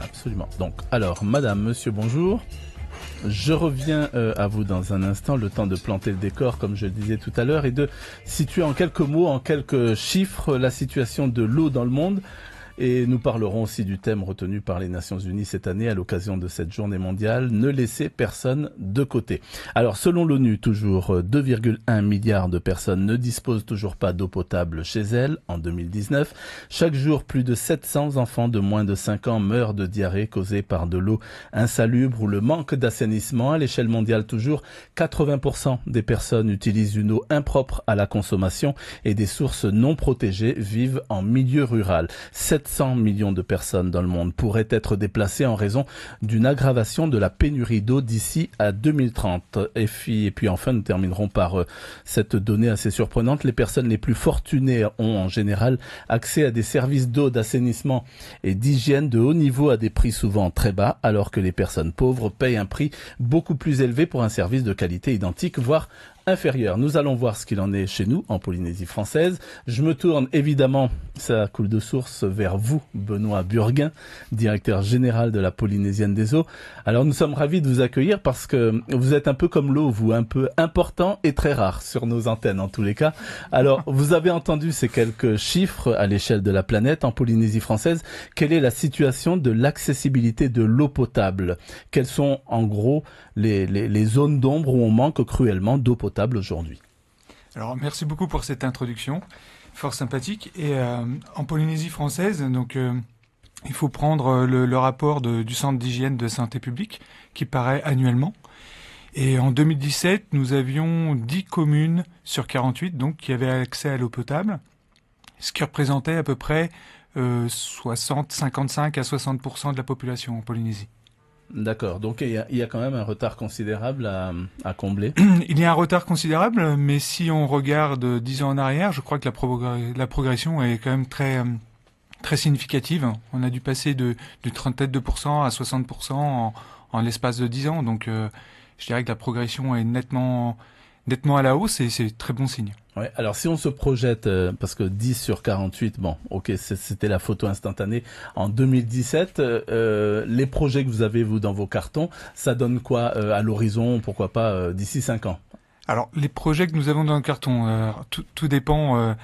absolument. Donc, alors, madame, monsieur, bonjour. Je reviens euh, à vous dans un instant, le temps de planter le décor, comme je le disais tout à l'heure, et de situer en quelques mots, en quelques chiffres, la situation de l'eau dans le monde, et nous parlerons aussi du thème retenu par les Nations Unies cette année à l'occasion de cette journée mondiale, ne laissez personne de côté. Alors selon l'ONU, toujours 2,1 milliards de personnes ne disposent toujours pas d'eau potable chez elles en 2019. Chaque jour, plus de 700 enfants de moins de 5 ans meurent de diarrhée causée par de l'eau insalubre ou le manque d'assainissement. À l'échelle mondiale toujours, 80% des personnes utilisent une eau impropre à la consommation et des sources non protégées vivent en milieu rural. 100 millions de personnes dans le monde pourraient être déplacées en raison d'une aggravation de la pénurie d'eau d'ici à 2030. Et puis, et puis enfin, nous terminerons par euh, cette donnée assez surprenante. Les personnes les plus fortunées ont en général accès à des services d'eau, d'assainissement et d'hygiène de haut niveau à des prix souvent très bas, alors que les personnes pauvres payent un prix beaucoup plus élevé pour un service de qualité identique, voire inférieure. Nous allons voir ce qu'il en est chez nous, en Polynésie française. Je me tourne évidemment, ça coule de source, vers vous, Benoît Burguin, directeur général de la Polynésienne des eaux. Alors nous sommes ravis de vous accueillir parce que vous êtes un peu comme l'eau, vous, un peu important et très rare sur nos antennes en tous les cas. Alors vous avez entendu ces quelques chiffres à l'échelle de la planète en Polynésie française. Quelle est la situation de l'accessibilité de l'eau potable Quels sont en gros les, zones d'ombre où on manque cruellement d'eau potable aujourd'hui. Alors merci beaucoup pour cette introduction, fort sympathique. Et euh, en Polynésie française, donc euh, il faut prendre euh, le, rapport du Centre d'hygiène de santé publique qui paraît annuellement. Et en 2017, nous avions 10 communes sur 48 donc qui avaient accès à l'eau potable, ce qui représentait à peu près 60, 55 à 60 de la population en Polynésie. D'accord. Donc il y, a, quand même un retard considérable à, combler. Il y a un retard considérable, mais si on regarde dix ans en arrière, je crois que la, la progression est quand même très euh, très significative. On a dû passer de, de 32% à 60% en, en l'espace de 10 ans. Donc, euh, je dirais que la progression est nettement, nettement à la hausse c'est très bon signe. alors si on se projette, euh, parce que 10 sur 48, bon, ok, c'était la photo instantanée en 2017, euh, euh, les projets que vous avez, vous, dans vos cartons, ça donne quoi à l'horizon, pourquoi pas d'ici 5 ans Alors, les projets que nous avons dans le carton, tout, dépend...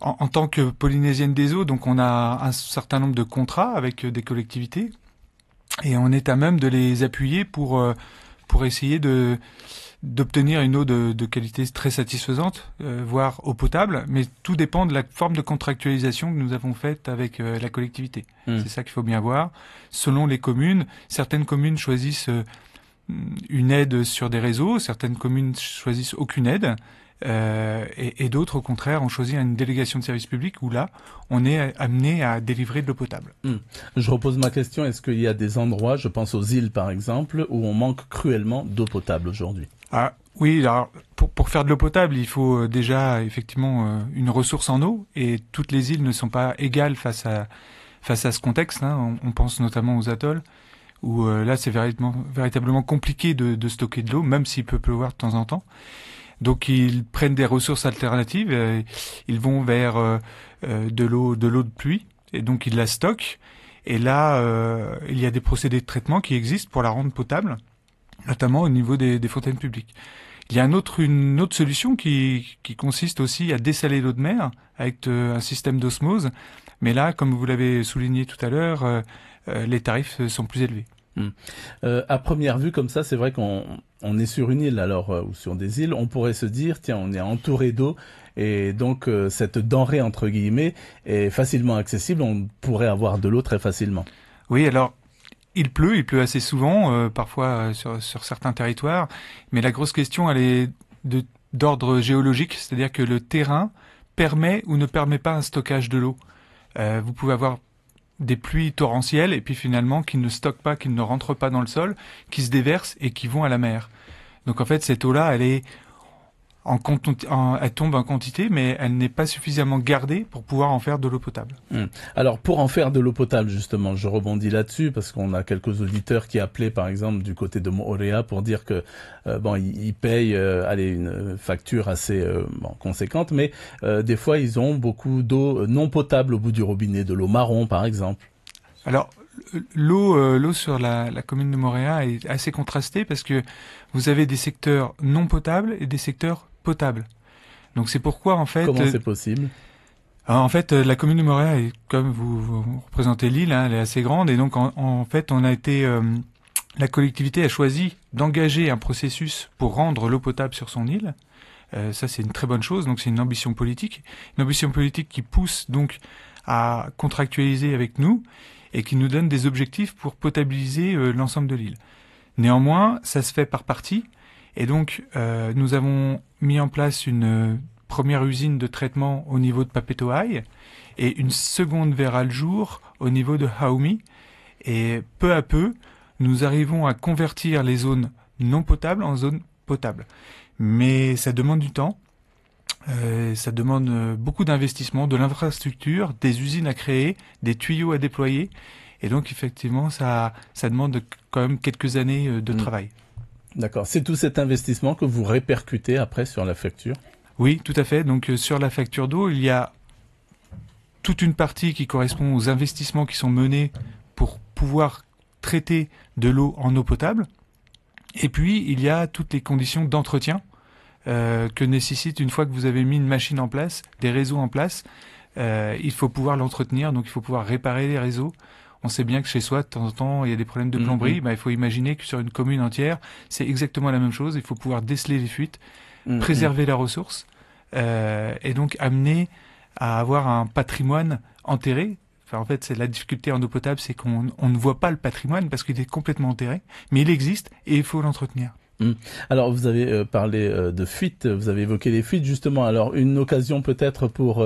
En, en, tant que Polynésienne des eaux, donc on a un certain nombre de contrats avec des collectivités et on est à même de les appuyer pour, pour essayer de, d'obtenir une eau de, qualité très satisfaisante, euh, voire eau potable, mais tout dépend de la forme de contractualisation que nous avons faite avec euh, la collectivité. Hmm. C'est ça qu'il faut bien voir. Selon les communes, certaines communes choisissent euh, une aide sur des réseaux, certaines communes choisissent aucune aide, euh, et, et d'autres, au contraire, ont choisi une délégation de service public où là, on est amené à délivrer de l'eau potable. Hmm. Je repose ma question, est-ce qu'il y a des endroits, je pense aux îles par exemple, où on manque cruellement d'eau potable aujourd'hui ah, oui, alors pour, pour faire de l'eau potable, il faut euh, déjà effectivement euh, une ressource en eau et toutes les îles ne sont pas égales face à face à ce contexte. Hein. On, pense notamment aux atolls où là c'est véritablement, véritablement compliqué de, de stocker de l'eau, même s'il peut pleuvoir de temps en temps. Donc ils prennent des ressources alternatives, ils vont vers euh, euh, de l'eau de l'eau de pluie et donc ils la stockent. Et là, euh, il y a des procédés de traitement qui existent pour la rendre potable, notamment au niveau des, fontaines publiques. Il y a un autre, une autre solution qui, consiste aussi à dessaler l'eau de mer avec un système d'osmose. Mais là, comme vous l'avez souligné tout à l'heure, les tarifs sont plus élevés. Hmm. à première vue, comme ça, c'est vrai qu'on on est sur une île alors euh, ou sur des îles, on pourrait se dire tiens on est entouré d'eau et donc euh, cette denrée entre guillemets est facilement accessible, on pourrait avoir de l'eau très facilement. Oui alors il pleut, il pleut assez souvent, euh, parfois sur, certains territoires, mais la grosse question elle est de, d'ordre géologique, c'est-à-dire que le terrain permet ou ne permet pas un stockage de l'eau. vous pouvez avoir des pluies torrentielles et puis finalement qui ne stockent pas, qui ne rentrent pas dans le sol, qui se déversent et qui vont à la mer. Donc en fait, cette eau-là, elle est en, elle tombe en quantité, mais elle n'est pas suffisamment gardée pour pouvoir en faire de l'eau potable. Hmm. Alors pour en faire de l'eau potable, justement, je rebondis là-dessus parce qu'on a quelques auditeurs qui appelaient, par exemple, du côté de Moréa, pour dire que euh, bon, ils, payent, euh, une facture assez euh, conséquente, mais des fois ils ont beaucoup d'eau non potable au bout du robinet, de l'eau marron, par exemple. Alors l'eau l'eau sur la, la, commune de Moréa est assez contrastée parce que vous avez des secteurs non potables et des secteurs potable. Donc c'est pourquoi en fait. Comment euh, c'est possible euh, en fait, euh, la commune de Montréal, comme vous, représentez l'île, hein, elle est assez grande, et donc en, fait, on a été, la collectivité a choisi d'engager un processus pour rendre l'eau potable sur son île. ça, c'est une très bonne chose. Donc, c'est une ambition politique, une ambition politique qui pousse donc à contractualiser avec nous et qui nous donne des objectifs pour potabiliser l'ensemble de l'île. Néanmoins, ça se fait par partie. Et donc, euh, nous avons mis en place une euh, première usine de traitement au niveau de Papetoaï et une seconde vers le jour au niveau de Haoumi. Et peu à peu, nous arrivons à convertir les zones non potables en zones potables. Mais ça demande du temps. Euh, ça demande beaucoup d'investissement, de l'infrastructure, des usines à créer, des tuyaux à déployer. Et donc effectivement, ça, demande quand même quelques années de mm. travail. D'accord. C'est tout cet investissement que vous répercutez après sur la facture Oui, tout à fait. Donc euh, sur la facture d'eau, il y a toute une partie qui correspond aux investissements qui sont menés pour pouvoir traiter de l'eau en eau potable. Et puis, il y a toutes les conditions d'entretien euh, que nécessite, une fois que vous avez mis une machine en place, des réseaux en place, euh, il faut pouvoir l'entretenir, donc il faut pouvoir réparer les réseaux, on sait bien que chez soi, de temps en temps, il y a des problèmes de mm-hmm. plomberie. Bah, il faut imaginer que sur une commune entière, c'est exactement la même chose. Il faut pouvoir déceler les fuites, mm-hmm. préserver la ressource euh, et donc amener à avoir un patrimoine enterré. Enfin, en fait, c'est la difficulté en eau potable, c'est qu'on ne voit pas le patrimoine parce qu'il est complètement enterré, mais il existe et il faut l'entretenir. Mm. Alors vous avez euh, parlé euh, de fuites. vous avez évoqué les fuites justement. Alors une occasion peut-être pour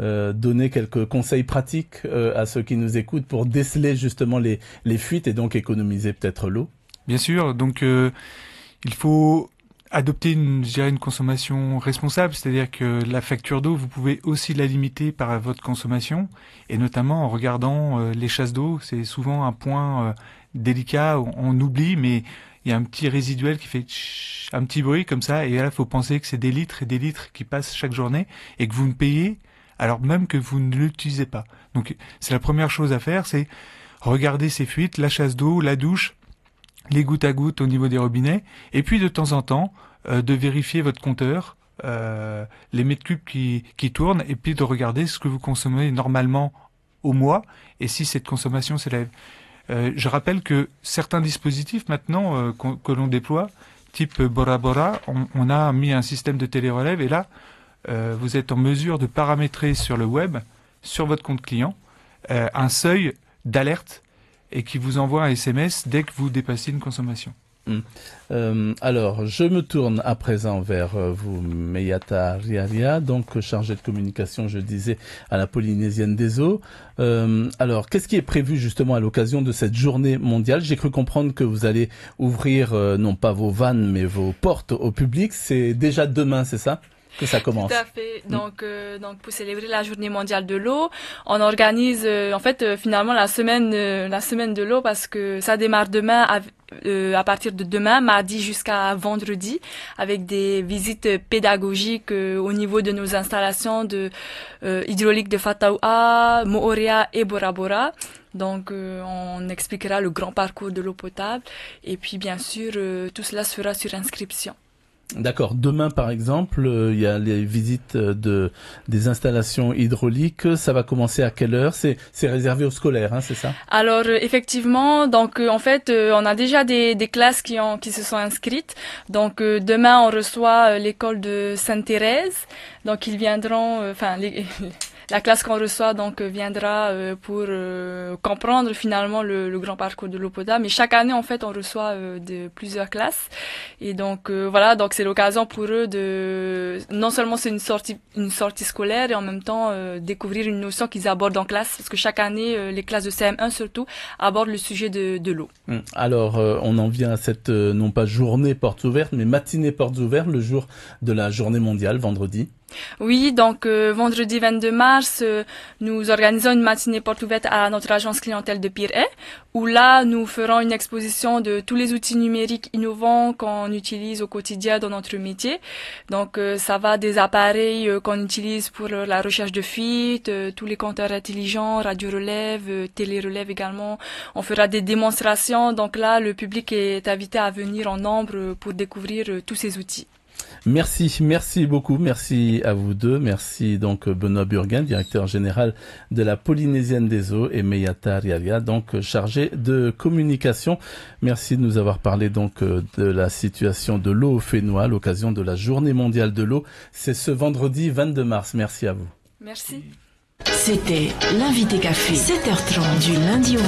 euh, donner quelques conseils pratiques à ceux qui nous écoutent pour déceler justement les, les fuites et donc économiser peut-être l'eau. Bien sûr, donc il faut adopter une, une consommation responsable, c'est-à-dire que la facture d'eau, vous pouvez aussi la limiter par votre consommation, et notamment en regardant les chasses d'eau, c'est souvent un point délicat, on, on oublie, mais il y a un petit résiduel qui fait un petit bruit comme ça, et là, faut penser que c'est des litres et des litres qui passent chaque journée, et que vous ne payez alors même que vous ne l'utilisez pas. Donc, c'est la première chose à faire, c'est regarder ces fuites, la chasse d'eau, la douche, les gouttes à gouttes au niveau des robinets, et puis de temps en temps, euh, de vérifier votre compteur, euh, les mètres cubes qui, qui tournent, et puis de regarder ce que vous consommez normalement au mois, et si cette consommation s'élève. Euh, je rappelle que certains dispositifs maintenant euh, que l'on déploie, type Bora Bora, on, a mis un système de télérelève et là, euh, vous êtes en mesure de paramétrer sur le web, sur votre compte client, un seuil d'alerte et qui vous envoie un SMS dès que vous dépassez une consommation. Mm. Euh, alors, je me tourne à présent vers euh, vous, Meyata Riaria, donc chargée de communication, je disais, à la Polynésienne des eaux. Euh, alors, qu'est-ce qui est prévu justement à l'occasion de cette journée mondiale J'ai cru comprendre que vous allez ouvrir, non pas vos vannes, mais vos portes au public. C'est déjà demain, c'est ça que ça commence. Tout à fait. Mm. Donc, pour célébrer la Journée mondiale de l'eau, on organise en fait finalement la semaine, la semaine de l'eau parce que ça démarre demain euh, à partir de demain, mardi jusqu'à vendredi, avec des visites pédagogiques euh, au niveau de nos installations de euh, de Fataoua, Moorea et Bora Bora. Donc, euh, on expliquera le grand parcours de l'eau potable. Et puis, bien sûr, tout cela sera sur inscription. D'accord. Demain, par exemple, euh, il y a les visites euh, de des installations hydrauliques. Ça va commencer à quelle heure C'est réservé aux scolaires, hein, c'est ça Alors euh, effectivement, donc en fait, on a déjà des, classes qui ont qui se sont inscrites. Donc demain, on reçoit l'école de Sainte-Thérèse. Donc ils viendront, enfin les, la classe qu'on reçoit donc euh, viendra euh, pour euh, comprendre finalement le, grand parcours de l'eau Mais chaque année en fait on reçoit de plusieurs classes et donc voilà donc c'est l'occasion pour eux de non seulement c'est une sortie une sortie scolaire et en même temps découvrir une notion qu'ils abordent en classe parce que chaque année les classes de CM1 surtout abordent le sujet de, de l'eau. Hum, alors on en vient à cette non pas journée portes ouvertes mais matinée portes ouvertes le jour de la journée mondiale vendredi. Oui, donc euh, vendredi 22 mars, euh, nous organisons une matinée porte ouverte à notre agence clientèle de Pire où là, nous ferons une exposition de tous les outils numériques innovants qu'on utilise au quotidien dans notre métier. Donc euh, ça va des appareils qu'on utilise pour la recherche de fuites, tous les compteurs intelligents, radio relève, télérelève également. On fera des démonstrations, donc là, le public est invité à venir en nombre pour découvrir tous ces outils. Merci, merci beaucoup, merci à vous deux, merci donc euh, Benoît Burguin, directeur général de la Polynésienne des eaux et Meyata Rialia, donc euh, chargé de communication. Merci de nous avoir parlé donc euh, de la situation de l'eau au Fénois à l'occasion de la journée mondiale de l'eau. C'est ce vendredi 22 mars. Merci à vous. Merci. C'était l'invité café, 7h30 du lundi au